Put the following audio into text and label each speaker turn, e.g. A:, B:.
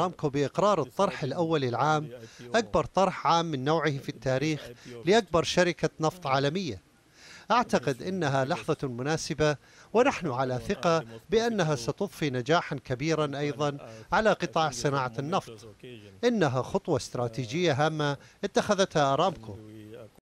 A: ارامكو باقرار الطرح الأول العام اكبر طرح عام من نوعه في التاريخ لاكبر شركه نفط عالميه اعتقد انها لحظه مناسبه ونحن على ثقه بانها ستضفي نجاحا كبيرا ايضا على قطاع صناعه النفط انها خطوه استراتيجيه هامه اتخذتها ارامكو